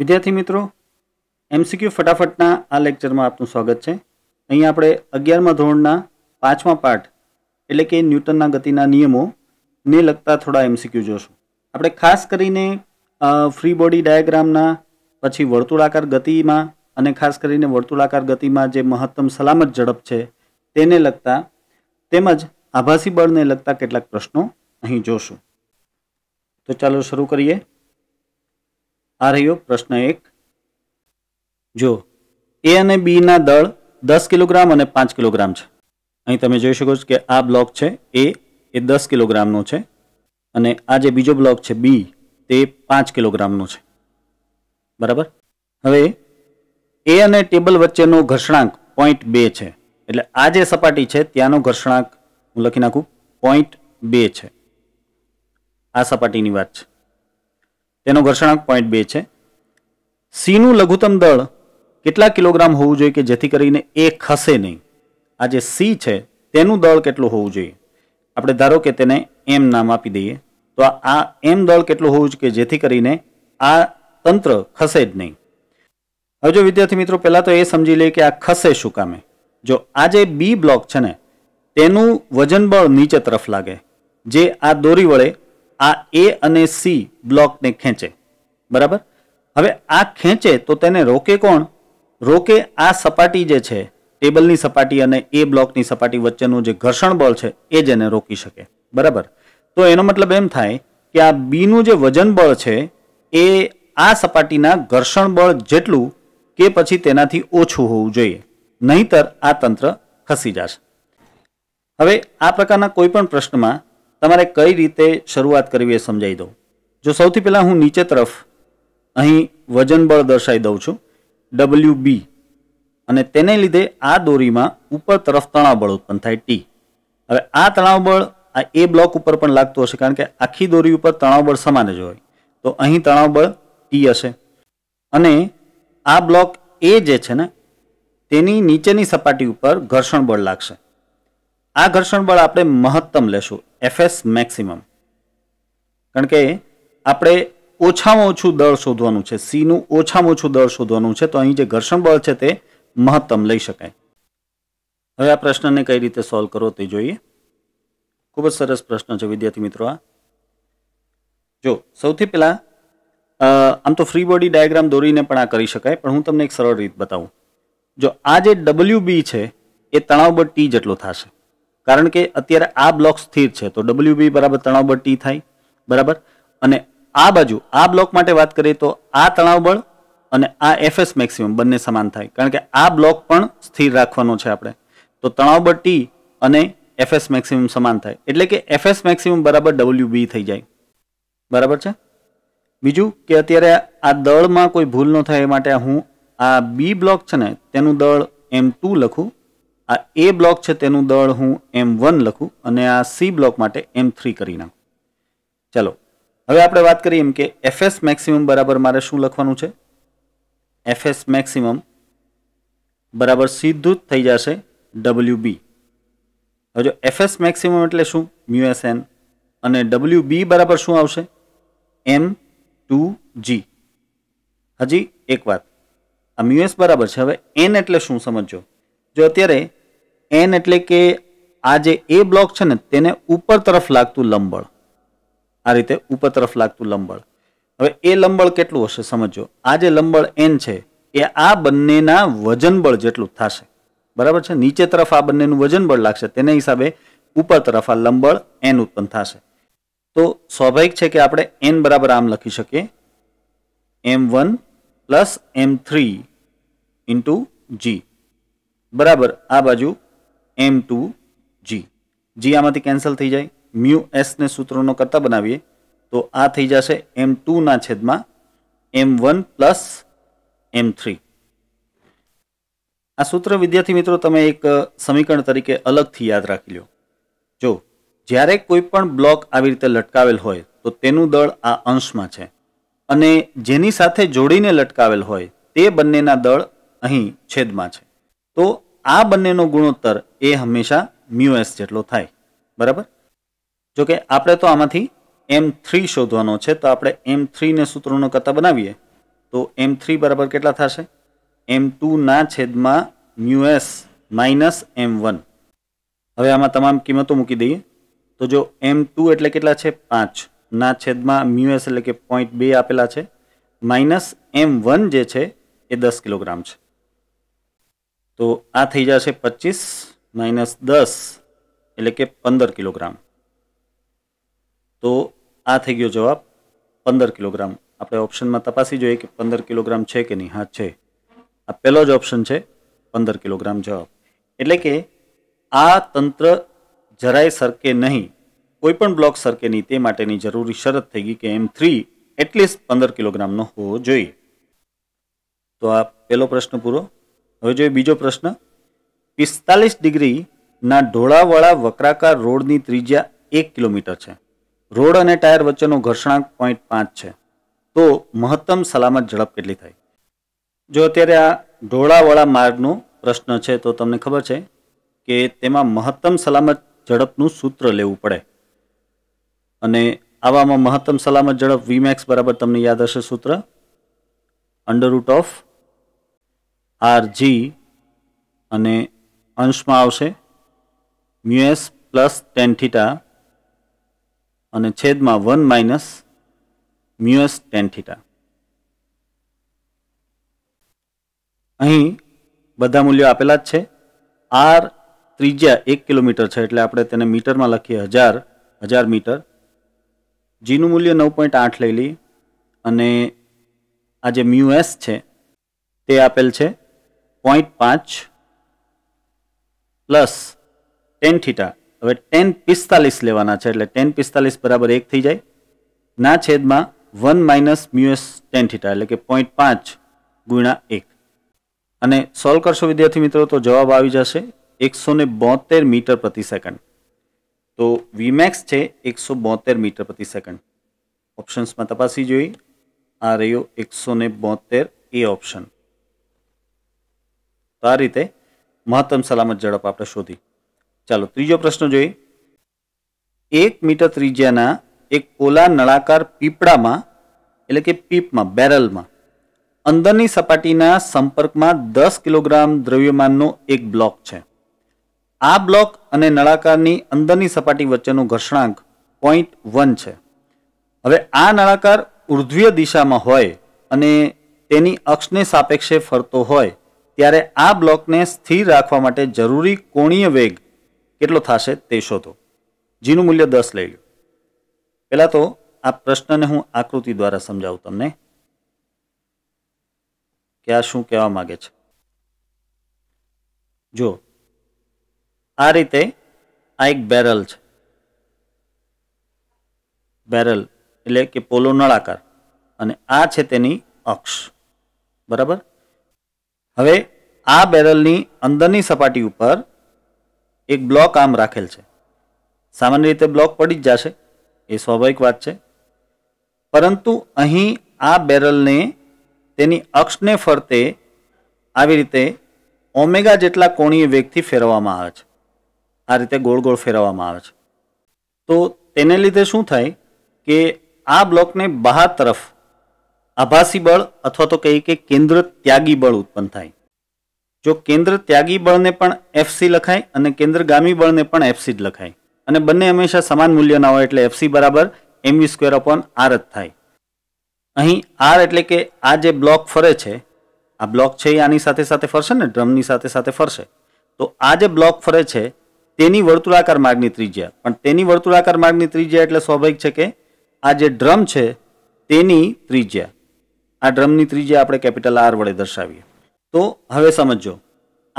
વિદ્યાર્થી મિત્રો એમસીક્યુ ફટાફટના આ લેક્ચરમાં આપનું સ્વાગત છે અહીં આપણે અગિયારમા ધોરણના પાંચમા પાઠ એટલે કે ન્યૂટનના ગતિના નિયમોને લગતા થોડા એમસીક્યુ જોશું આપણે ખાસ કરીને ફ્રી બોડી ડાયાગ્રામના પછી વર્તુળાકાર ગતિમાં અને ખાસ કરીને વર્તુળાકાર ગતિમાં જે મહત્તમ સલામત ઝડપ છે તેને લગતા તેમજ આભાસી બળને લગતા કેટલાક પ્રશ્નો અહીં જોશું તો ચાલો શરૂ કરીએ આ રહ્યો પ્રશ્ન એક જો એ અને બીના દળ દસ કિલોગ્રામ અને પાંચ કિલોગ્રામ છે અહીં તમે જોઈ શકો છો કે આ બ્લોક છે એ એ દસ કિલોગ્રામનો છે અને આ જે બીજો બ્લોક છે બી તે પાંચ કિલોગ્રામનો છે બરાબર હવે એ અને ટેબલ વચ્ચેનો ઘર્ષણાંક પોઈન્ટ બે છે એટલે આ જે સપાટી છે ત્યાંનો ઘર્ષણાંક હું લખી નાખું પોઈન્ટ બે છે આ સપાટીની વાત છે તેનો ઘર્ષણાંક પોઈન્ટ બે છે સીનું લઘુત્તમ દળ કેટલા કિલોગ્રામ હોવું જોઈએ કે જેથી કરીને એ ખસે નહીં આ જે સી છે તેનું દળ કેટલું હોવું જોઈએ આપણે ધારો કે તેને એમ નામ આપી દઈએ તો આ એમ દળ કેટલું હોવું જોઈએ જેથી કરીને આ તંત્ર ખસે જ નહીં હવે જો વિદ્યાર્થી મિત્રો પહેલાં તો એ સમજી લઈએ કે આ ખસે શું કામે જો આ જે બી બ્લોક છે ને તેનું વજન બળ નીચે તરફ લાગે જે આ દોરી વડે આ એ અને સી બ્લોકને ખેંચે બરાબર હવે આ ખેંચે તો તેને રોકે કોણ રોકે આ સપાટી જે છે ટેબલની સપાટી અને એ બ્લોકની સપાટી વચ્ચેનું જે ઘર્ષણ બળ છે એ જ એને રોકી શકે બરાબર તો એનો મતલબ એમ થાય કે આ બીનું જે વજન બળ છે એ આ સપાટીના ઘર્ષણ બળ જેટલું કે પછી તેનાથી ઓછું હોવું જોઈએ નહીંતર આ તંત્ર ખસી જશે હવે આ પ્રકારના કોઈપણ પ્રશ્નમાં તમારે કઈ રીતે શરૂઆત કરવી એ સમજાવી દઉં જો સૌથી પહેલાં હું નીચે તરફ અહીં વજનબળ દર્શાવી દઉં છું ડબલ્યુ બી અને તેને લીધે આ દોરીમાં ઉપર તરફ તણાવબળ ઉત્પન્ન થાય ટી હવે આ તણાવબળ આ એ બ્લોક ઉપર પણ લાગતું હશે કારણ કે આખી દોરી ઉપર તણાવબળ સમાન જ હોય તો અહીં તણાવબળ બળ ટી હશે અને આ બ્લોક એ જે છે ને તેની નીચેની સપાટી ઉપર ઘર્ષણ બળ લાગશે આ ઘર્ષણ બળ આપણે મહત્તમ લેશું એફએસ મેક્સિમમ કારણ કે આપણે ઓછામાં ઓછું દળ શોધવાનું છે સીનું ઓછામાં ઓછું દળ શોધવાનું છે તો અહીં જે ઘર્ષણ બળ છે તે મહત્તમ લઈ શકાય હવે આ પ્રશ્નને કઈ રીતે સોલ્વ કરવો તે જોઈએ ખૂબ જ સરસ પ્રશ્ન છે વિદ્યાર્થી મિત્રો આ જો સૌથી પહેલાં આમ તો ફ્રી બોડી ડાયાગ્રામ દોરીને પણ આ કરી શકાય પણ હું તમને એક સરળ રીત બતાવું જો આ જે ડબલ્યુ બી છે એ તણાવ બળ ટી જેટલો થશે કારણ કે અત્યારે આ બ્લોક સ્થિર છે તો ડબલ્યુ બી બરાબર તણાવ બળ ટી થાય બરાબર અને આ બાજુ આ બ્લોક માટે વાત કરીએ તો આ તણાવ બળ અને આ એફએસ મેક્સિમમ બંને સમાન થાય કારણ કે આ બ્લોક પણ સ્થિર રાખવાનો છે આપણે તો તણાવ બળ ટી અને એફએસ મેક્સિમમ સમાન થાય એટલે કે એફએસ મેક્સિમમ બરાબર ડબલ્યુ બી થઈ જાય બરાબર છે બીજું કે અત્યારે આ દળમાં કોઈ ભૂલ ન થાય એ માટે હું આ બી બ્લોક છે ને તેનું દળ એમ ટુ લખું આ એ બ્લોક છે તેનું દળ હું એમ વન લખું અને આ સી બ્લોક માટે એમ થ્રી કરી નાખું ચલો હવે આપણે વાત કરીએ એમ કે એફએસ મેક્સિમમ બરાબર મારે શું લખવાનું છે એફએસ મેક્સિમમ બરાબર સીધું જ થઈ જશે ડબલ્યુ બી હવે જો એફએસ મેક્સિમમ એટલે શું મ્યુએસ એન અને ડબલ્યુ બી બરાબર શું આવશે એમ ટુ જી હજી એક વાત આ મ્યુએસ બરાબર છે હવે એન એટલે શું સમજો જો અત્યારે એન એટલે કે આ જે એ બ્લોક છે ને તેને ઉપર તરફ લાગતું લંબળ આ રીતે ઉપર તરફ લાગતું લંબળ હવે એ લંબળ કેટલું હશે સમજો આ જે લંબળ એન છે એ આ બંનેના વજનબળ જેટલું થશે બરાબર છે નીચે તરફ આ બંનેનું વજનબળ લાગશે તેના હિસાબે ઉપર તરફ આ લંબળ એન ઉત્પન્ન થશે તો સ્વાભાવિક છે કે આપણે એન બરાબર આમ લખી શકીએ M one plus M three into G બરાબર આ બાજુ એમ ટુ જી જી આમાંથી કેન્સલ થઈ જાય મ્યુ એસને સૂત્રોનો કરતા બનાવીએ તો આ થઈ જશે એમ ટુના છેદમાં M one plus M three આ સૂત્ર વિદ્યાર્થી મિત્રો તમે એક સમીકરણ તરીકે અલગથી યાદ રાખી લો જો જ્યારે કોઈ પણ બ્લોક આવી રીતે લટકાવેલ હોય તો તેનું દળ આ અંશમાં છે અને જેની સાથે જોડીને લટકાવેલ હોય તે બંનેના દળ અહીં છેદમાં છે તો આ બંનેનો ગુણોત્તર એ હંમેશા મ્યુ એસ જેટલો થાય બરાબર જો કે આપણે તો આમાંથી એમ થ્રી શોધવાનો છે તો આપણે એમ થ્રીને સૂત્રોનો કરતા બનાવીએ તો એમ થ્રી બરાબર કેટલા થશે એમ ટુના છેદમાં mu S minus M one હવે આમાં તમામ કિંમતો મૂકી દઈએ તો જો એમ ટુ એટલે કેટલા છે પાંચ ના છેદમાં મ્યુ એસ એટલે કે પોઈન્ટ બે આપેલા છે માઇનસ એમ વન જે છે એ દસ કિલોગ્રામ છે તો આ થઈ જશે પચીસ માઇનસ દસ એટલે કે પંદર કિલોગ્રામ તો આ થઈ ગયો જવાબ પંદર કિલોગ્રામ આપણે ઓપ્શનમાં તપાસી જોઈએ કે પંદર કિલોગ્રામ છે કે નહીં હા છે આ પહેલો જ ઓપ્શન છે પંદર કિલોગ્રામ જવાબ એટલે કે આ તંત્ર જરાય સરકે નહીં કોઈપણ બ્લોક સરકે નહીં તે માટેની જરૂરી શરત થઈ ગઈ કે એમ થ્રી એટલીસ્ટ પંદર કિલોગ્રામનો હોવો જોઈએ તો આ પહેલો પ્રશ્ન પૂરો હવે જોઈએ બીજો પ્રશ્ન પિસ્તાલીસ ડિગ્રીના ઢોળાવાળા વક્રાકાર રોડની ત્રિજ્યા એક કિલોમીટર છે રોડ અને ટાયર વચ્ચેનો ઘર્ષણાંક પોઈન્ટ પાંચ છે તો મહત્તમ સલામત ઝડપ કેટલી થાય જો અત્યારે આ ઢોળાવાળા માર્ગનો પ્રશ્ન છે તો તમને ખબર છે કે તેમાં મહત્તમ સલામત ઝડપનું સૂત્ર લેવું પડે અને આવામાં મહત્તમ સલામત ઝડપ વીમેક્સ બરાબર તમને યાદ હશે સૂત્ર under root of R G અને અંશમાં આવશે મ્યુએસ પ્લસ ટેન થીટા અને છેદમાં one minus mu s tan theta અહીં બધા મૂલ્યો આપેલા જ છે આર ત્રિજ્યા એક કિલોમીટર છે એટલે આપણે તેને મીટરમાં લખીએ હજાર હજાર મીટર જીનું મૂલ્ય નવ પોઈન્ટ આઠ લઈ લઈએ અને આ જે મ્યુએસ છે તે આપેલ છે પોઈન્ટ પાંચ પ્લસ ટેન થીટા હવે ટેન પિસ્તાલીસ લેવાના છે એટલે ટેન પિસ્તાલીસ બરાબર એક થઈ જાય ના છેદમાં one minus mu s tan theta એટલે કે પોઈન્ટ પાંચ ગુણા એક અને સોલ્વ કરશો વિદ્યાર્થી મિત્રો તો જવાબ આવી જશે એકસો ને બોતેર મીટર પ્રતિ સેકન્ડ તો વીમેક્સ છે એકસો બોતેર મીટર પ્રતિ સેકન્ડ ઓપ્શન્સમાં તપાસી જોઈ આ રહ્યો એકસો ને બોતેર એ ઓપ્શન તો આ રીતે મહત્તમ સલામત ઝડપ આપણે શોધી ચાલો ત્રીજો પ્રશ્ન જોઈએ એક મીટર ત્રિજ્યાના એક ઓલા નળાકાર પીપળામાં એટલે કે પીપમાં બેરલમાં અંદરની સપાટીના સંપર્કમાં દસ કિલોગ્રામ દ્રવ્યમાનનો એક બ્લોક છે આ બ્લોક અને નળાકારની અંદરની સપાટી વચ્ચેનો ઘર્ષણાંક પોઈન્ટ વન છે હવે આ નળાકાર ઉર્ધ્વીય દિશામાં હોય અને તેની અક્ષને સાપેક્ષે ફરતો હોય ત્યારે આ બ્લોકને સ્થિર રાખવા માટે જરૂરી કોણીય વેગ કેટલો થશે તે શોધો જીનું મૂલ્ય દસ લઈ લો પહેલાં તો આ પ્રશ્નને હું આકૃતિ દ્વારા સમજાવું તમને કે આ શું કહેવા માગે છે જો આ રીતે આ એક બેરલ છે બેરલ એટલે કે પોલો નળાકાર અને આ છે તેની અક્ષ બરાબર હવે આ બેરલની અંદરની સપાટી ઉપર એક બ્લોક આમ રાખેલ છે સામાન્ય રીતે બ્લોક પડી જ જશે એ સ્વાભાવિક વાત છે પરંતુ અહીં આ બેરલને તેની અક્ષને ફરતે આવી રીતે ઓમેગા જેટલા કોણીય વેગથી ફેરવવામાં આવે છે આ રીતે ગોળ ગોળ ફેરવવામાં આવે છે તો તેને લીધે શું થાય કે આ બ્લોકને બહાર તરફ આભાસી બળ અથવા તો કહીએ કે કેન્દ્ર ત્યાગી બળ ઉત્પન્ન થાય જો કેન્દ્ર ત્યાગી બળને પણ એફસી લખાય અને કેન્દ્રગામી બળને પણ એફસી જ લખાય અને બંને હંમેશા સમાન મૂલ્યના હોય એટલે એફસી બરાબર એમવી સ્ક્વેર અપોન આર જ થાય અહીં આર એટલે કે આ જે બ્લોક ફરે છે આ બ્લોક છે એ આની સાથે સાથે ફરશે ને ડ્રમની સાથે સાથે ફરશે તો આ જે બ્લોક ફરે છે તેની વર્તુળાકાર માર્ગની ત્રિજ્યા પણ તેની વર્તુળાકાર માર્ગની ત્રિજ્યા એટલે સ્વાભાવિક છે કે આ જે ડ્રમ છે તેની ત્રિજ્યા આ ડ્રમની ત્રીજી આપણે કેપિટલ આર વડે દર્શાવીએ તો હવે સમજો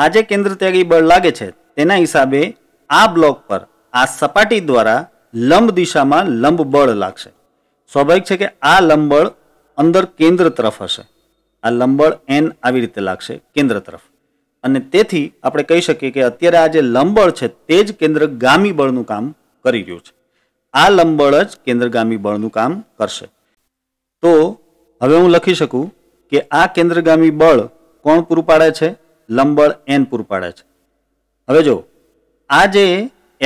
આ જે કેન્દ્ર ત્યાગી બળ લાગે છે તેના હિસાબે આ બ્લોક પર આ સપાટી દ્વારા લંબ દિશામાં લંબ બળ લાગશે સ્વાભાવિક છે કે આ લંબળ અંદર કેન્દ્ર તરફ હશે આ લંબળ એન આવી રીતે લાગશે કેન્દ્ર તરફ અને તેથી આપણે કહી શકીએ કે અત્યારે આ જે લંબળ છે તે જ કેન્દ્ર ગામી બળનું કામ કરી રહ્યું છે આ લંબળ જ કેન્દ્રગામી બળનું કામ કરશે તો હવે હું લખી શકું કે આ કેન્દ્રગામી બળ કોણ પૂરું પાડે છે લંબળ એન પૂરું પાડે છે હવે જો આ જે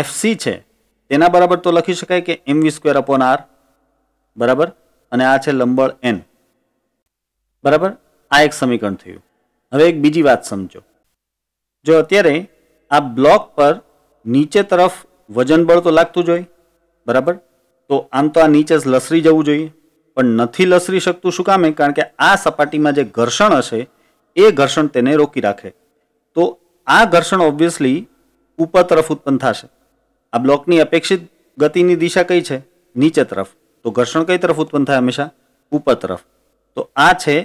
એફસી છે તેના બરાબર તો લખી શકાય કે M V square upon R બરાબર અને આ છે લંબળ એન બરાબર આ એક સમીકરણ થયું હવે એક બીજી વાત સમજો જો અત્યારે આ બ્લોક પર નીચે તરફ વજન બળ તો લાગતું જ હોય બરાબર તો આમ તો આ નીચે લસરી જવું જોઈએ પણ નથી લસરી શકતું શું કામે કારણ કે આ સપાટીમાં જે ઘર્ષણ હશે એ ઘર્ષણ તેને રોકી રાખે તો આ ઘર્ષણ ઓબ્વિયસલી ઉપર તરફ ઉત્પન્ન થશે આ બ્લોકની અપેક્ષિત ગતિની દિશા કઈ છે નીચે તરફ તો ઘર્ષણ કઈ તરફ ઉત્પન્ન થાય હંમેશા ઉપર તરફ તો આ છે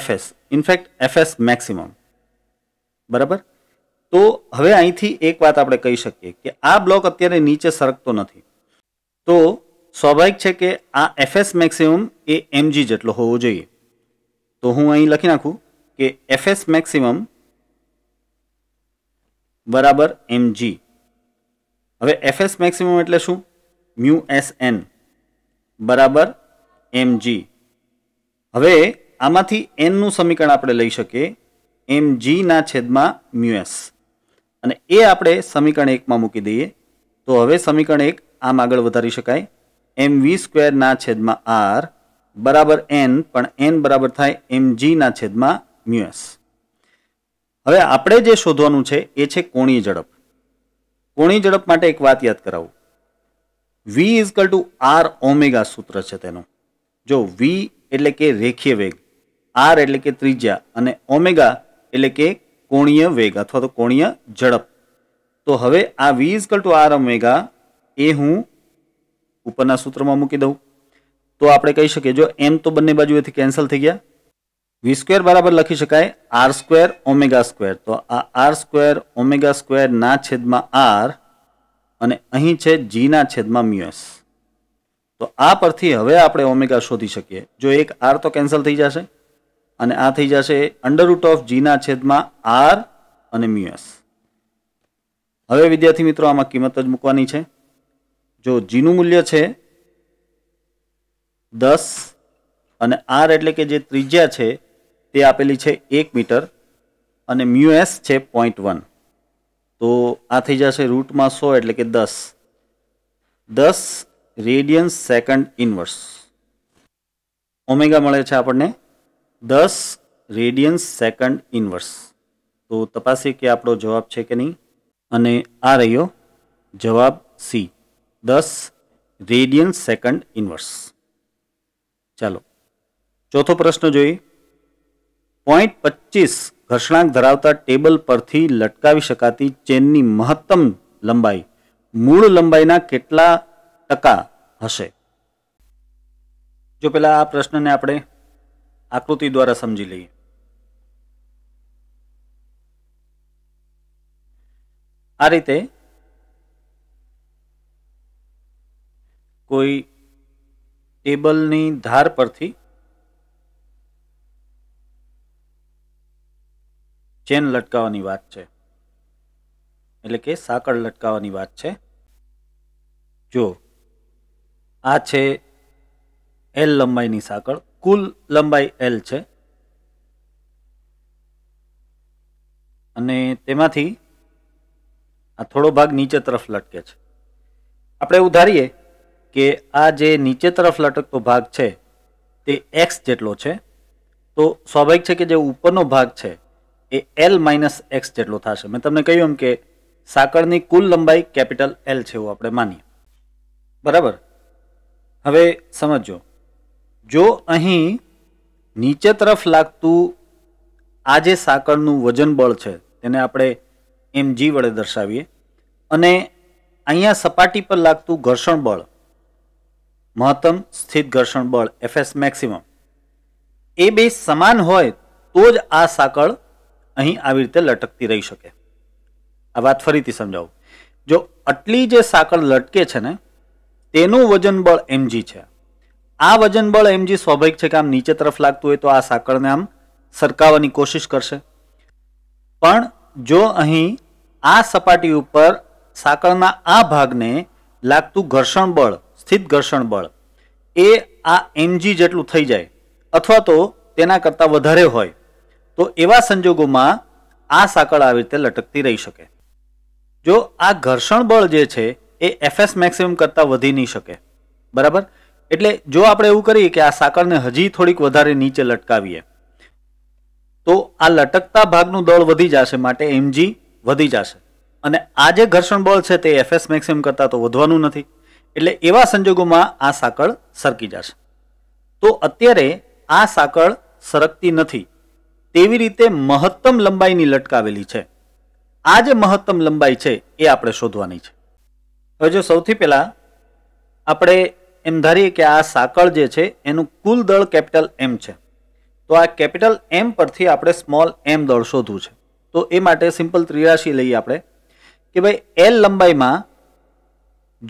એફએસ ઇનફેક્ટ એફએસ મેક્સિમમ બરાબર તો હવે અહીંથી એક વાત આપણે કહી શકીએ કે આ બ્લોક અત્યારે નીચે સરકતો નથી તો સ્વાભાવિક છે કે આ એફએસ મેક્સિમમ એ એમજી જેટલો હોવો જોઈએ તો હું અહીં લખી નાખું કે એફએસ મેક્સિમમ બરાબર એમજી હવે એફએસ મેક્સિમમ એટલે શું મ્યુ એસ એન બરાબર એમજી હવે આમાંથી એનનું સમીકરણ આપણે લઈ શકીએ એમ જીના છેદમાં મ્યુએસ અને એ આપણે સમીકરણ એકમાં મૂકી દઈએ તો હવે સમીકરણ એક આમ આગળ વધારી શકાય એમ વી સ્ક્વેરના છેદમાં આર બરાબર એન પણ એન બરાબર થાય એમ જીના છેદમાં મ્યુએસ હવે આપણે જે શોધવાનું છે એ છે કોણીય ઝડપ કોણી ઝડપ માટે એક વાત યાદ કરાવું V is equal to R omega સૂત્ર છે તેનું જો વી એટલે કે રેખીય વેગ આર એટલે કે ત્રિજ્યા અને ઓમેગા એટલે કે કોણીય વેગ અથવા તો કોણીય ઝડપ તો હવે આ V is equal to R omega એ હું ઉપરના સૂત્રમાં મૂકી દઉં તો આપણે કહી શકીએ જો એમ તો બંને બાજુએથી કેન્સલ થઈ ગયા વી સ્ક્વેર બરાબર લખી શકાય આર સ્ક્વેર ઓમેગા સ્ક્વેર તો આ આર સ્ક્વેર ઓમેગા સ્ક્વેરના છેદમાં આર અને અહીં છે જીના છેદમાં મ્યુએસ તો આ પરથી હવે આપણે ઓમેગા શોધી શકીએ જો એક આર તો કેન્સલ થઈ જશે અને આ થઈ જશે અંડરરૂટ ઓફ જીના છેદમાં આર અને મ્યુએસ હવે વિદ્યાર્થી મિત્રો આમાં કિંમત જ મૂકવાની છે જો જીનું મૂલ્ય છે દસ અને આર એટલે કે જે ત્રિજ્યા છે તે આપેલી છે એક મીટર અને મ્યુએસ છે પોઈન્ટ વન તો આ થઈ જશે રૂટમાં સો એટલે કે દસ દસ રેડિયન્સ સેકન્ડ ઇન્વર્સ ઓમેગા મળે છે આપણને દસ રેડિયન્સ સેકન્ડ ઇન્વર્સ તો તપાસીએ કે આપણો જવાબ છે કે નહીં અને આ રહ્યો જવાબ સી દસ રેડિયન સેકન્ડ ઇન્વર્સ ચાલો ચોથો પ્રશ્ન જોઈએ પોઈન્ટ પચીસ ઘર્ષણાંક ધરાવતા ટેબલ પરથી લટકાવી શકાતી ચેનની મહત્તમ લંબાઈ મૂળ લંબાઈના કેટલા ટકા હશે જો પહેલાં આ પ્રશ્નને આપણે આકૃતિ દ્વારા સમજી લઈએ આ રીતે કોઈ ટેબલની ધાર પરથી ચેન લટકાવવાની વાત છે એટલે કે સાંકળ લટકાવવાની વાત છે જો આ છે એલ લંબાઈની સાંકળ કુલ લંબાઈ એલ છે અને તેમાંથી આ થોડો ભાગ નીચે તરફ લટકે છે આપણે એવું ધારીએ કે આ જે નીચે તરફ લટકતો ભાગ છે તે એક્સ જેટલો છે તો સ્વાભાવિક છે કે જે ઉપરનો ભાગ છે એ એલ માઇનસ એક્સ જેટલો થશે મેં તમને કહ્યું એમ કે સાંકળની કુલ લંબાઈ કેપિટલ એલ છે એવું આપણે માનીએ બરાબર હવે સમજો જો અહીં નીચે તરફ લાગતું આ જે સાંકળનું વજન બળ છે તેને આપણે એમ જી વડે દર્શાવીએ અને અહીંયા સપાટી પર લાગતું ઘર્ષણ બળ મહત્તમ સ્થિત ઘર્ષણ બળ એફએસ મેક્સિમમ એ બે સમાન હોય તો જ આ સાંકળ અહીં આવી રીતે લટકતી રહી શકે આ વાત ફરીથી સમજાવું જો આટલી જે સાંકળ લટકે છે ને તેનું વજન બળ એમજી છે આ વજન બળ એમજી સ્વાભાવિક છે કે આમ નીચે તરફ લાગતું હોય તો આ સાંકળને આમ સરકાવવાની કોશિશ કરશે પણ જો અહીં આ સપાટી ઉપર સાંકળના આ ભાગને લાગતું ઘર્ષણ બળ સ્થિત ઘર્ષણ બળ એ આ એમજી જેટલું થઈ જાય અથવા તો તેના કરતાં વધારે હોય તો એવા સંજોગોમાં આ સાંકળ આવી રીતે લટકતી રહી શકે જો આ ઘર્ષણ બળ જે છે એ એફએસ મેક્સિમમ કરતાં વધી નહીં શકે બરાબર એટલે જો આપણે એવું કરીએ કે આ સાંકળને હજી થોડીક વધારે નીચે લટકાવીએ તો આ લટકતા ભાગનું દળ વધી જશે માટે એમજી વધી જશે અને આ જે ઘર્ષણ બળ છે તે એફએસ મેક્સિમમ કરતાં તો વધવાનું નથી એટલે એવા સંજોગોમાં આ સાંકળ સરકી જશે તો અત્યારે આ સાંકળ સરકતી નથી તેવી રીતે મહત્તમ લંબાઈની લટકાવેલી છે આ જે મહત્તમ લંબાઈ છે એ આપણે શોધવાની છે હવે જો સૌથી પહેલાં આપણે એમ ધારીએ કે આ સાંકળ જે છે એનું કુલ દળ કેપિટલ એમ છે તો આ કેપિટલ એમ પરથી આપણે સ્મોલ એમ દળ શોધવું છે તો એ માટે સિમ્પલ ત્રિરાશી લઈએ આપણે કે ભાઈ એલ લંબાઈમાં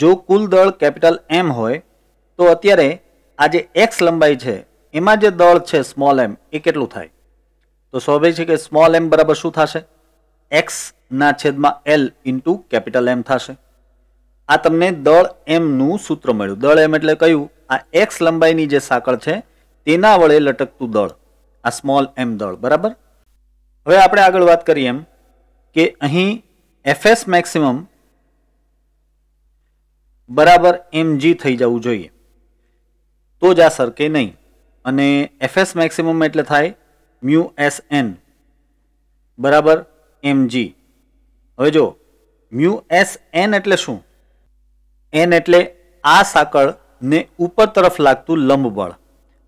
જો કુલ દળ કેપિટલ એમ હોય તો અત્યારે આ જે એક્સ લંબાઈ છે એમાં જે દળ છે સ્મોલ એમ એ કેટલું થાય તો સ્વાભાવિક છે કે સ્મોલ એમ બરાબર શું થશે એક્સના છેદમાં એલ ઇન્ટુ કેપિટલ એમ થશે આ તમને દળ એમનું સૂત્ર મળ્યું દળ એમ એટલે કહ્યું આ એક્સ લંબાઈની જે સાંકળ છે તેના વડે લટકતું દળ આ સ્મોલ એમ દળ બરાબર હવે આપણે આગળ વાત કરીએ એમ કે અહીં એફએસ મેક્સિમમ બરાબર એમ જી થઈ જવું જોઈએ તો જ આ સરકે નહીં અને એફએસ મેક્સિમમ એટલે થાય મ્યુ એસ એન બરાબર એમ જી હવે જો મ્યુ એસ એન એટલે શું એન એટલે આ સાંકળને ઉપર તરફ લાગતું લંબબળ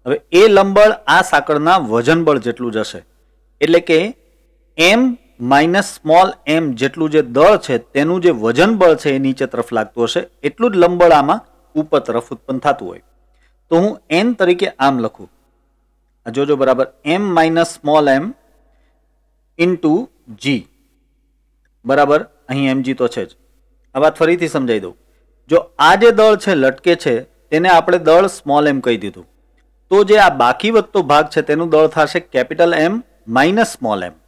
હવે એ લંબળ આ સાંકળના વજનબળ જેટલું જશે એટલે કે એમ માઇનસ સ્મોલ એમ જેટલું જે દળ છે તેનું જે વજન બળ છે એ નીચે તરફ લાગતું હશે એટલું જ લંબળ આમાં ઉપર તરફ ઉત્પન્ન થતું હોય તો હું એન તરીકે આમ લખું આ જોજો બરાબર M minus small M into G બરાબર અહીં એમ જી તો છે જ આ વાત ફરીથી સમજાવી દઉં જો આ જે દળ છે લટકે છે તેને આપણે દળ સ્મોલ એમ કહી દીધું તો જે આ બાકી વધતો ભાગ છે તેનું દળ થશે capital M minus small M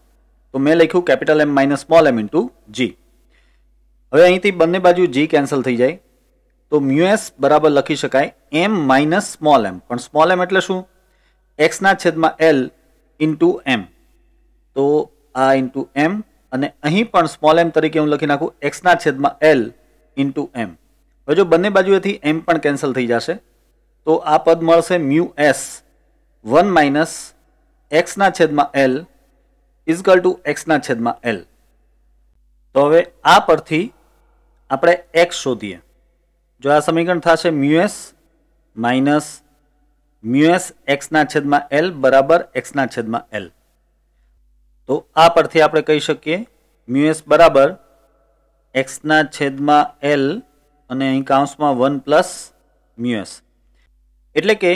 તો મેં લખ્યું capital M minus small M into G હવે અહીંથી બંને બાજુ જી કેન્સલ થઈ જાય તો મ્યુએસ બરાબર લખી શકાય એમ માઇનસ સ્મોલ એમ પણ સ્મોલ એમ એટલે શું એક્સના છેદમાં એલ ઇન્ટુ એમ તો આ ઇન્ટુ એમ અને અહીં પણ સ્મોલ એમ તરીકે હું લખી નાખું એક્સના છેદમાં એલ ઇન્ટુ એમ હવે જો બંને બાજુએથી એમ પણ કેન્સલ થઈ જશે તો આ પદ મળશે મ્યુ એસ વન માઇનસ એક્સના છેદમાં એલ ઇઝકલ ટુ એક્સના છેદમાં એલ તો હવે આ પરથી આપણે એક્સ શોધીએ જો આ સમીકરણ થશે મ્યુએસ માઇનસ મ્યુએસ એક્સના છેદમાં એલ બરાબર એક્સના છેદમાં એલ તો આ પરથી આપણે કહી શકીએ મ્યુએસ બરાબર એક્સના છેદમાં એલ અને અહીં કાઉન્સમાં વન પ્લસ મ્યુએસ એટલે કે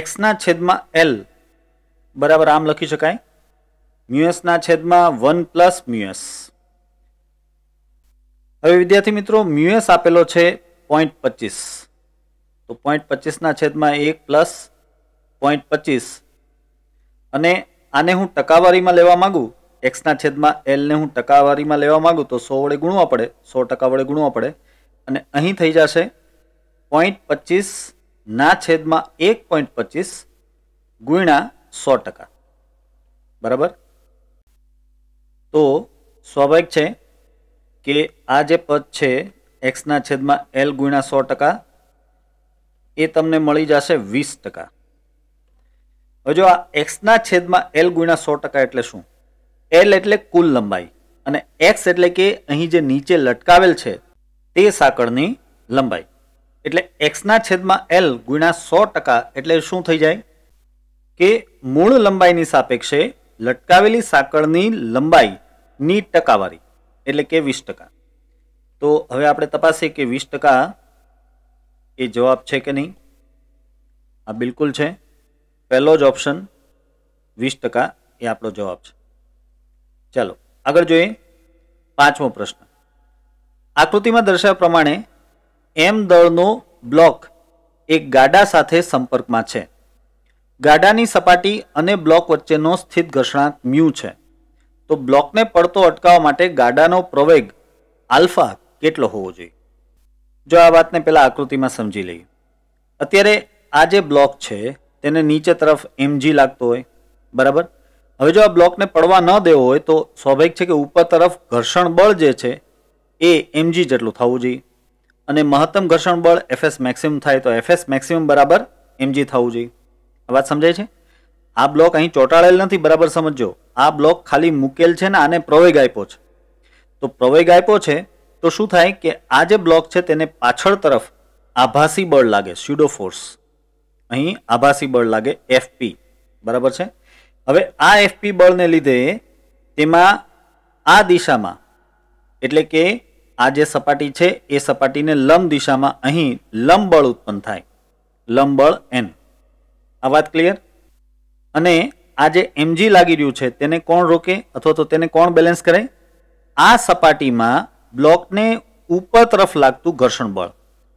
એક્સના છેદમાં એલ બરાબર આમ લખી શકાય મ્યુએસના છેદમાં વન પ્લસ મ્યુએસ હવે વિદ્યાર્થી મિત્રો મ્યુએસ આપેલો છે પોઈન્ટ પચીસ તો પોઈન્ટ પચીસના છેદમાં એક પ્લસ પોઈન્ટ પચીસ અને આને હું ટકાવારીમાં લેવા માગું એક્સના છેદમાં એલને હું ટકાવારીમાં લેવા માગું તો સો વડે ગુણવા પડે સો ટકા વડે ગુણવા પડે અને અહીં થઈ જશે પોઈન્ટ પચીસના છેદમાં એક પોઈન્ટ પચીસ ગુણ્યા સો ટકા બરાબર તો સ્વાભાવિક છે કે આ જે પદ છે એક્સના છેદમાં એલ ગુણ્યા સો ટકા એ તમને મળી જશે વીસ ટકા હજુ આ એક્સના છેદમાં એલ ગુણ્યા સો ટકા એટલે શું એલ એટલે કુલ લંબાઈ અને એક્સ એટલે કે અહીં જે નીચે લટકાવેલ છે તે સાંકળની લંબાઈ એટલે એક્સના છેદમાં એલ ગુણ્યા સો ટકા એટલે શું થઈ જાય કે મૂળ લંબાઈની સાપેક્ષે લટકાવેલી સાંકળની લંબાઈની ટકાવારી એટલે કે વીસ ટકા તો હવે આપણે તપાસીએ કે વીસ ટકા એ જવાબ છે કે નહીં આ બિલકુલ છે પહેલો જ ઓપ્શન વીસ ટકા એ આપણો જવાબ છે ચાલો આગળ જોઈએ પાંચમો પ્રશ્ન આકૃતિમાં દર્શાવ્યા પ્રમાણે એમ દળનો બ્લોક એક ગાડા સાથે સંપર્કમાં છે ગાડાની સપાટી અને બ્લોક વચ્ચેનો સ્થિત ઘર્ષણાંક મ્યુ છે તો બ્લોકને પડતો અટકાવવા માટે ગાડાનો પ્રવેગ આલ્ફા કેટલો હોવો જોઈએ જો આ વાતને પહેલાં આકૃતિમાં સમજી લઈએ અત્યારે આ જે બ્લોક છે તેને નીચે તરફ એમજી લાગતો હોય બરાબર હવે જો આ બ્લોકને પડવા ન દેવો હોય તો સ્વાભાવિક છે કે ઉપર તરફ ઘર્ષણ બળ જે છે એ એમજી જેટલું થવું જોઈએ અને મહત્તમ ઘર્ષણ બળ એફએસ મેક્સિમમ થાય તો એફએસ મેક્સિમમ બરાબર એમજી થવું જોઈએ આ વાત સમજાય છે આ બ્લોક અહીં ચોંટાડેલ નથી બરાબર સમજો આ બ્લોક ખાલી મૂકેલ છે ને આને પ્રવેગ આપ્યો છે તો પ્રવેગ આપ્યો છે તો શું થાય કે આ જે બ્લોક છે તેને પાછળ તરફ આભાસી બળ લાગે સ્યુડો ફોર્સ અહીં આભાસી બળ લાગે એફપી બરાબર છે હવે આ એફપી બળને લીધે તેમાં આ દિશામાં એટલે કે આ જે સપાટી છે એ સપાટીને લંબ દિશામાં અહીં લંબ બળ ઉત્પન્ન થાય લંબ બળ એન આ વાત ક્લિયર અને આ જે એમજી લાગી રહ્યું છે તેને કોણ રોકે અથવા તો તેને કોણ બેલેન્સ કરે આ સપાટીમાં બ્લોકને ઉપર તરફ લાગતું ઘર્ષણ બળ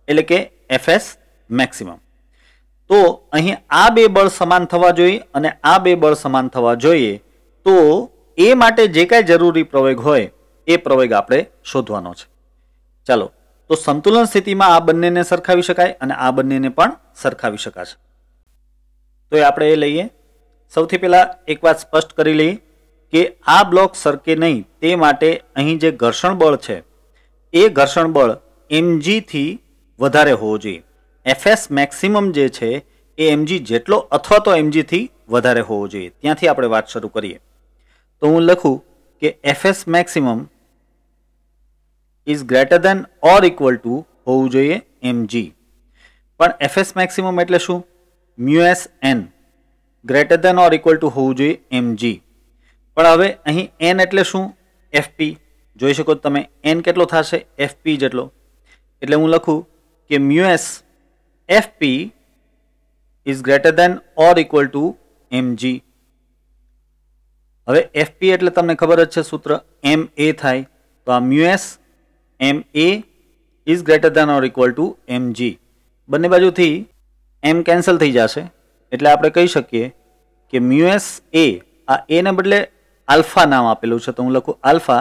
એટલે કે એફએસ મેક્સિમમ તો અહીં આ બે બળ સમાન થવા જોઈએ અને આ બે બળ સમાન થવા જોઈએ તો એ માટે જે કાંઈ જરૂરી પ્રવેગ હોય એ પ્રવેગ આપણે શોધવાનો છે ચાલો તો સંતુલન સ્થિતિમાં આ બંનેને સરખાવી શકાય અને આ બંનેને પણ સરખાવી શકાશે તો એ આપણે એ લઈએ સૌથી પહેલાં એક વાત સ્પષ્ટ કરી લઈએ કે આ બ્લોક સરકે નહીં તે માટે અહીં જે ઘર્ષણ બળ છે એ ઘર્ષણ બળ એમજીથી વધારે હોવો જોઈએ એફએસ મેક્સિમમ જે છે એ એમજી જેટલો અથવા તો એમજીથી વધારે હોવો જોઈએ ત્યાંથી આપણે વાત શરૂ કરીએ તો હું લખું કે F S maximum is greater than or equal to હોવું જોઈએ એમજી પણ એફએસ મેક્સિમમ એટલે શું μs N greater than or equal to होवु जो एम जी पर हम अं एन एट एफ पी जी सको ते एन के एफ पी जो एट हूँ लखू के μs F P is greater than or equal to M G हम एफ पी एट तक खबर है सूत्र एम ए थाय तो आ μs M A is greater than or equal to M G बने बाजू थी એમ કેન્સલ થઈ જશે એટલે આપણે કહી શકીએ કે મ્યુએસ એ આ એને બદલે આલ્ફા નામ આપેલું છે તો હું લખું આલ્ફા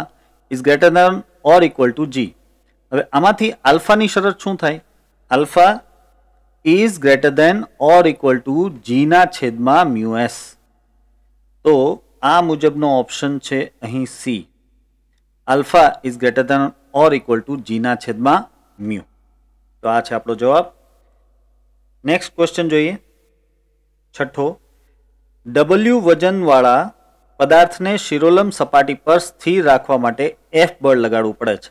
ઇઝ ગ્રેટર ધન ઓર ઇક્વલ ટુ જી હવે આમાંથી આલ્ફાની શરત શું થાય alpha is greater than or equal to જીના છેદમાં મ્યુએસ તો આ મુજબનો ઓપ્શન છે અહીં C alpha is greater than or equal to જીના છેદમાં મ્યુ તો આ છે આપણો જવાબ નેક્સ્ટ ક્વેશ્ચન જોઈએ છઠ્ઠો ડબલ્યુ વજનવાળા પદાર્થને શિરોલમ સપાટી પર સ્થિર રાખવા માટે એફ બળ લગાડવું પડે છે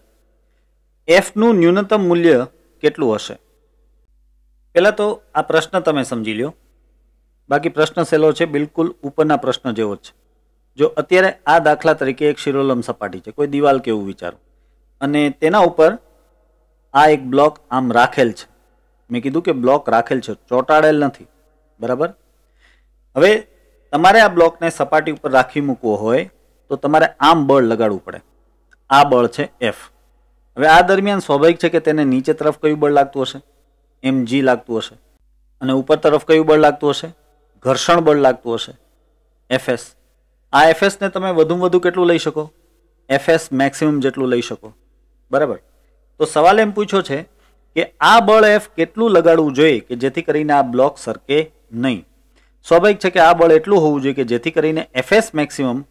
એફનું ન્યૂનતમ મૂલ્ય કેટલું હશે પહેલાં તો આ પ્રશ્ન તમે સમજી લ્યો બાકી પ્રશ્ન સહેલો છે બિલકુલ ઉપરના પ્રશ્ન જેવો જ છે જો અત્યારે આ દાખલા તરીકે એક શિરોલમ સપાટી છે કોઈ દિવાલ કેવું વિચારો અને તેના ઉપર આ એક બ્લોક આમ રાખેલ છે મેં કીધું કે બ્લોક રાખેલ છે ચોંટાડેલ નથી બરાબર હવે તમારે આ બ્લોકને સપાટી ઉપર રાખી મૂકવો હોય તો તમારે આમ બળ લગાડવું પડે આ બળ છે એફ હવે આ દરમિયાન સ્વાભાવિક છે કે તેને નીચે તરફ કયું બળ લાગતું હશે એમ જી લાગતું હશે અને ઉપર તરફ કયું બળ લાગતું હશે ઘર્ષણ બળ લાગતું હશે એફએસ આ એફએસને તમે વધુમાં વધુ કેટલું લઈ શકો એફએસ મેક્સિમમ જેટલું લઈ શકો બરાબર તો સવાલ એમ પૂછ્યો છે કે આ બળ એફ કેટલું લગાડવું જોઈએ કે જેથી કરીને આ બ્લોક સરકે નહીં સ્વાભાવિક છે કે આ બળ એટલું હોવું જોઈએ કે જેથી કરીને એફએસ મેક્સિમમ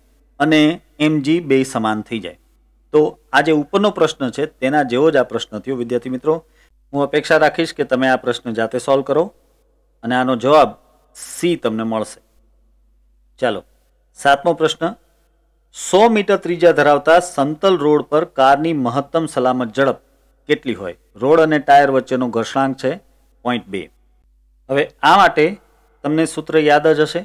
અને એમજી બે સમાન થઈ જાય તો આ જે ઉપરનો પ્રશ્ન છે તેના જેવો જ આ પ્રશ્ન થયો વિદ્યાર્થી મિત્રો હું અપેક્ષા રાખીશ કે તમે આ પ્રશ્ન જાતે સોલ્વ કરો અને આનો જવાબ સી તમને મળશે ચાલો સાતમો પ્રશ્ન સો મીટર ત્રીજા ધરાવતા સંતલ રોડ પર કારની મહત્તમ સલામત ઝડપ કેટલી હોય રોડ અને ટાયર વચ્ચેનો ઘર્ષણાંક છે પોઈન્ટ બે હવે આ માટે તમને સૂત્ર યાદ જ હશે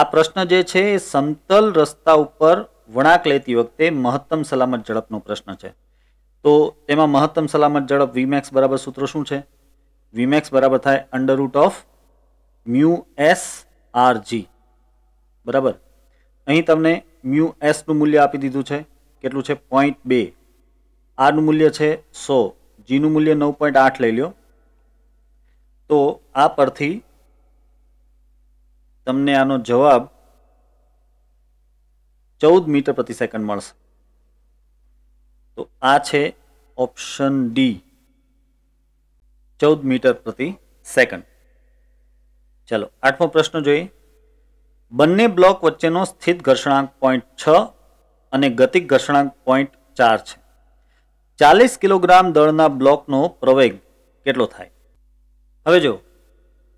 આ પ્રશ્ન જે છે એ સમતલ રસ્તા ઉપર વળાંક લેતી વખતે મહત્તમ સલામત ઝડપનો પ્રશ્ન છે તો તેમાં મહત્તમ સલામત ઝડપ વીમેક્સ બરાબર સૂત્ર શું છે વીમેક્સ બરાબર થાય under root of mu S R G બરાબર અહીં તમને મ્યુ એસનું મૂલ્ય આપી દીધું છે કેટલું છે પોઈન્ટ બે આરનું મૂલ્ય છે સો જીનું મૂલ્ય નવ પોઈન્ટ આઠ લઈ લો તો આ પરથી તમને આનો જવાબ ચૌદ મીટર પ્રતિ સેકન્ડ મળશે તો આ છે ઓપ્શન ડી ચૌદ મીટર પ્રતિ સેકન્ડ ચાલો આઠમો પ્રશ્ન જોઈએ બંને બ્લોક વચ્ચેનો સ્થિત ઘર્ષણાંક પોઈન્ટ છ અને ગતિક ઘર્ષણાંક પોઈન્ટ ચાર છે ચાલીસ કિલોગ્રામ દળના બ્લોકનો પ્રવેગ કેટલો થાય હવે જો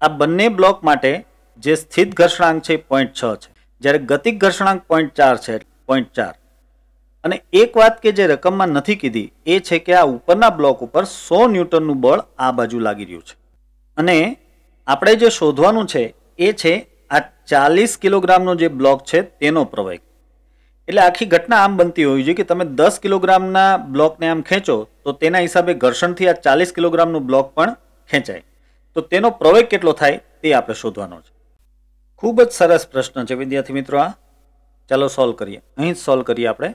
આ બંને બ્લોક માટે જે સ્થિત ઘર્ષણાંક છે પોઈન્ટ છ છે જ્યારે ગતિક ઘર્ષણાંક પોઈન્ટ ચાર છે પોઈન્ટ ચાર અને એક વાત કે જે રકમમાં નથી કીધી એ છે કે આ ઉપરના બ્લોક ઉપર સો ન્યૂટનનું બળ આ બાજુ લાગી રહ્યું છે અને આપણે જે શોધવાનું છે એ છે આ ચાલીસ કિલોગ્રામનો જે બ્લોક છે તેનો પ્રવેગ એટલે આખી ઘટના આમ બનતી હોવી જોઈએ કે તમે દસ કિલોગ્રામના બ્લોકને આમ ખેંચો તો તેના હિસાબે ઘર્ષણથી આ ચાલીસ કિલોગ્રામનું બ્લોક પણ ખેંચાય તો તેનો પ્રવેગ કેટલો થાય તે આપણે શોધવાનો છે ખૂબ જ સરસ પ્રશ્ન છે વિદ્યાર્થી મિત્રો આ ચાલો સોલ્વ કરીએ અહીં જ સોલ્વ કરીએ આપણે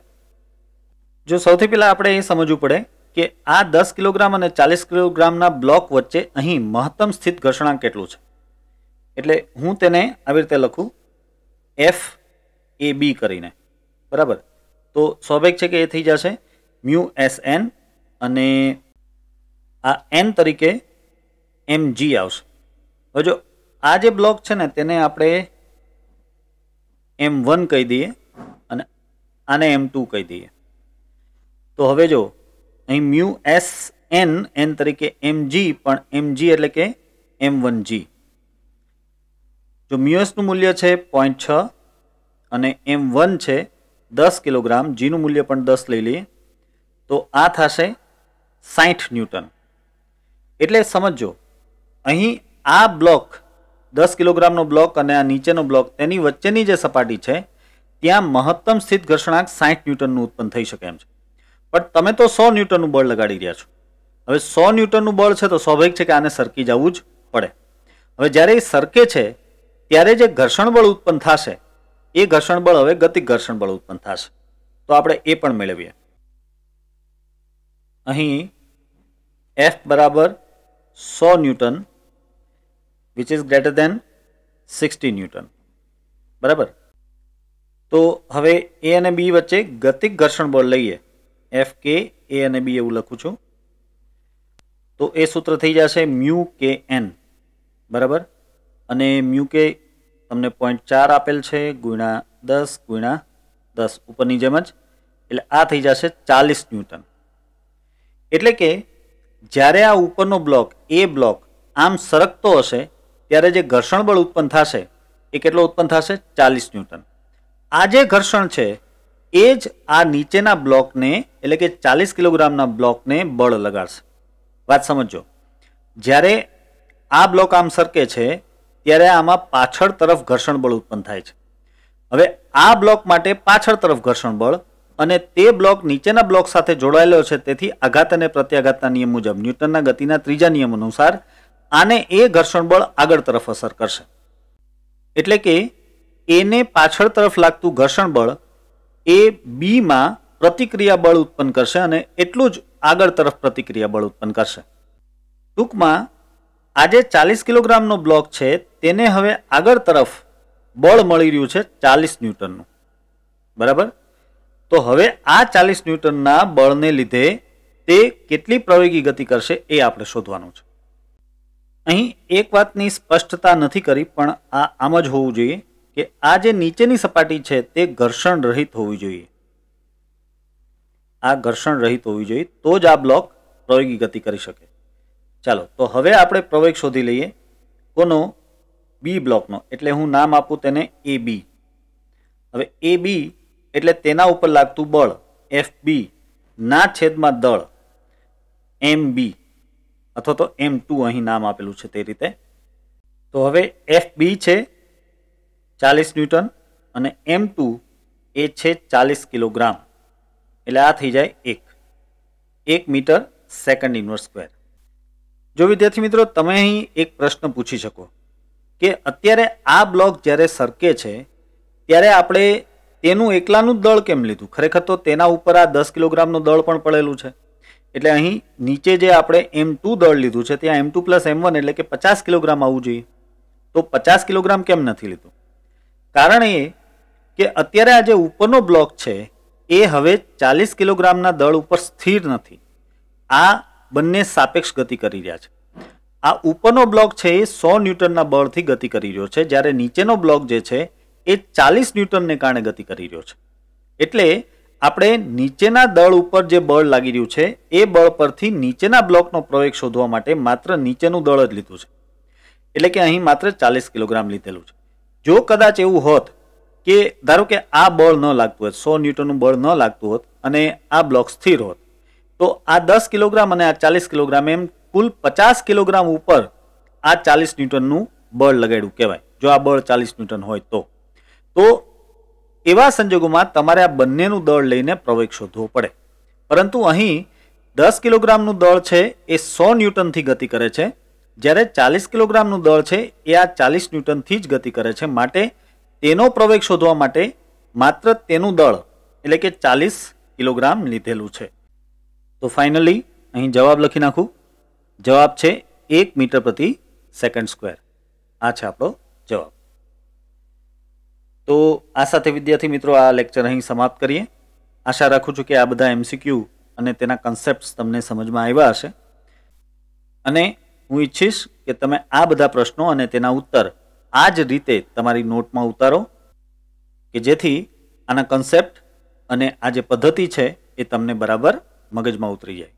જો સૌથી પહેલાં આપણે એ સમજવું પડે કે આ દસ કિલોગ્રામ અને ચાલીસ કિલોગ્રામના બ્લોક વચ્ચે અહીં મહત્તમ સ્થિત ઘર્ષણાંક કેટલું છે એટલે હું તેને આવી રીતે લખું એફ એ બી કરીને બરાબર તો સ્વાભાવિક છે કે એ થઈ જશે મ્યુ એસ એન અને આ એન તરીકે એમ જી આવશે હવે જો આ જે બ્લોક છે ને તેને આપણે એમ વન કહી દઈએ અને આને એમ ટુ કહી દઈએ તો હવે જો અહીં મ્યુ એસ એન એન તરીકે એમ જી પણ એમ જી એટલે કે એમ વન જી જો મ્યુએસનું મૂલ્ય છે પોઈન્ટ છ અને એમ વન છે દસ કિલોગ્રામ જીનું મૂલ્ય પણ દસ લઈ લઈએ તો આ થશે સાઠ ન્યૂટન એટલે સમજો અહીં આ બ્લોક દસ કિલોગ્રામનો બ્લોક અને આ નીચેનો બ્લોક તેની વચ્ચેની જે સપાટી છે ત્યાં મહત્તમ સ્થિત ઘર્ષણાંક સાઠ ન્યૂટનનું ઉત્પન્ન થઈ શકે એમ છે પણ તમે તો સો ન્યૂટનનું બળ લગાડી રહ્યા છો હવે સો ન્યૂટનનું બળ છે તો સ્વાભાવિક છે કે આને સરકી જવું જ પડે હવે જ્યારે એ સરકે છે ત્યારે જે ઘર્ષણ બળ ઉત્પન્ન થશે એ ઘર્ષણ બળ હવે ગતિક ઘર્ષણ બળ ઉત્પન્ન થશે તો આપણે એ પણ મેળવીએ અહીં એફ બરાબર સો newton which is greater than sixty newton બરાબર તો હવે એ અને બી વચ્ચે ગતિક ઘર્ષણ બળ લઈએ એફ કે એ અને બી એવું લખું છું તો એ સૂત્ર થઈ જશે મ્યુ કે એન બરાબર અને મ્યુ કે તમને પોઈન્ટ ચાર આપેલ છે ગુણ્યા દસ ગુણ્યા દસ ઉપરની જેમ જ એટલે આ થઈ જશે ચાલીસ ન્યૂટન એટલે કે જ્યારે આ ઉપરનો બ્લોક એ બ્લોક આમ સરકતો હશે ત્યારે જે ઘર્ષણ બળ ઉત્પન્ન થશે એ કેટલો ઉત્પન્ન થશે ચાલીસ ન્યૂટન આ જે ઘર્ષણ છે એ જ આ નીચેના બ્લોકને એટલે કે ચાલીસ કિલોગ્રામના બ્લોકને બળ લગાડશે વાત સમજો જ્યારે આ બ્લોક આમ સરકે છે ત્યારે આમાં પાછળ તરફ ઘર્ષણ બળ ઉત્પન્ન થાય છે હવે આ બ્લોક માટે પાછળ તરફ ઘર્ષણ બળ અને તે બ્લોક નીચેના બ્લોક સાથે જોડાયેલો છે તેથી આઘાત અને પ્રત્યાઘાતના નિયમ મુજબ ન્યૂટનના ગતિના ત્રીજા નિયમ અનુસાર આને એ ઘર્ષણ બળ આગળ તરફ અસર કરશે એટલે કે એને પાછળ તરફ લાગતું ઘર્ષણ બળ એ બીમાં પ્રતિક્રિયા બળ ઉત્પન્ન કરશે અને એટલું જ આગળ તરફ પ્રતિક્રિયા બળ ઉત્પન્ન કરશે ટૂંકમાં આજે ચાલીસ કિલોગ્રામનો બ્લોક છે તેને હવે આગળ તરફ બળ મળી રહ્યું છે ચાલીસ ન્યૂટનનું બરાબર તો હવે આ ચાલીસ ન્યૂટનના બળને લીધે તે કેટલી પ્રવેગી ગતિ કરશે એ આપણે શોધવાનું છે અહીં એક વાતની સ્પષ્ટતા નથી કરી પણ આ આમ જ હોવું જોઈએ કે આ જે નીચેની સપાટી છે તે ઘર્ષણ રહિત હોવી જોઈએ આ ઘર્ષણ રહિત હોવી જોઈએ તો જ આ બ્લોક પ્રવેગી ગતિ કરી શકે ચાલો તો હવે આપણે પ્રવેગ શોધી લઈએ કોનો બી બ્લોકનો એટલે હું નામ આપું તેને એ બી હવે એ બી એટલે તેના ઉપર લાગતું બળ એફ બી ના છેદમાં દળ એમ બી અથવા તો એમ ટુ અહીં નામ આપેલું છે તે રીતે તો હવે એફ બી છે ચાલીસ ન્યૂટન અને એમ ટુ એ છે ચાલીસ કિલોગ્રામ એટલે આ થઈ જાય એક એક મીટર સેકન્ડ ઇન્વર્સ સ્ક્વેર જો વિદ્યાર્થી મિત્રો તમે અહીં એક પ્રશ્ન પૂછી શકો કે અત્યારે આ બ્લોક જ્યારે સરકે છે ત્યારે આપણે તેનું એકલાનું દળ કેમ લીધું ખરેખર તો તેના ઉપર આ દસ કિલોગ્રામનું દળ પણ પડેલું છે એટલે અહીં નીચે જે આપણે એમ ટુ દળ લીધું છે ત્યાં M two plus M one એટલે કે પચાસ કિલોગ્રામ આવવું જોઈએ તો પચાસ કિલોગ્રામ કેમ નથી લીધું કારણ એ કે અત્યારે આ જે ઉપરનો બ્લોક છે એ હવે ચાલીસ કિલોગ્રામના દળ ઉપર સ્થિર નથી આ બંને સાપેક્ષ ગતિ કરી રહ્યા છે આ ઉપરનો બ્લોક છે એ સો ન્યૂટનના બળથી ગતિ કરી રહ્યો છે જ્યારે નીચેનો બ્લોક જે છે એ ચાલીસ ન્યૂટનને કારણે ગતિ કરી રહ્યો છે એટલે આપણે નીચેના દળ ઉપર જે બળ લાગી રહ્યું છે એ બળ પરથી નીચેના બ્લોકનો પ્રવેગ શોધવા માટે માત્ર નીચેનું દળ જ લીધું છે એટલે કે અહીં માત્ર ચાલીસ કિલોગ્રામ લીધેલું છે જો કદાચ એવું હોત કે ધારો કે આ બળ ન લાગતું હોત સો ન્યૂટનનું બળ ન લાગતું હોત અને આ બ્લોક સ્થિર હોત તો આ દસ કિલોગ્રામ અને આ ચાલીસ કિલોગ્રામ એમ કુલ પચાસ કિલોગ્રામ ઉપર આ ચાલીસ ન્યૂટનનું બળ લગાડ્યું કહેવાય જો આ બળ ચાલીસ ન્યૂટન હોય તો તો એવા સંજોગોમાં તમારે આ બંનેનું દળ લઈને પ્રવેગ શોધવો પડે પરંતુ અહીં દસ કિલોગ્રામનું દળ છે એ સો ન્યૂટનથી ગતિ કરે છે જ્યારે ચાલીસ કિલોગ્રામનું દળ છે એ આ ચાલીસ ન્યૂટનથી જ ગતિ કરે છે માટે તેનો પ્રવેગ શોધવા માટે માત્ર તેનું દળ એટલે કે ચાલીસ કિલોગ્રામ લીધેલું છે તો ફાઇનલી અહીં જવાબ લખી નાખું જવાબ છે એક મીટર પ્રતિ સેકન્ડ સ્ક્વેર આ છે આપણો જવાબ તો આ સાથે વિદ્યાર્થી મિત્રો આ લેક્ચર અહીં સમાપ્ત કરીએ આશા રાખું છું કે આ બધા એમસીક્યુ અને તેના કન્સેપ્ટ્સ તમને સમજમાં આવ્યા હશે અને હું ઈચ્છીશ કે તમે આ બધા પ્રશ્નો અને તેના ઉત્તર આ જ રીતે તમારી નોટમાં ઉતારો કે જેથી આના કન્સેપ્ટ અને આ જે પદ્ધતિ છે એ તમને બરાબર મગજમાં ઉતરી જાય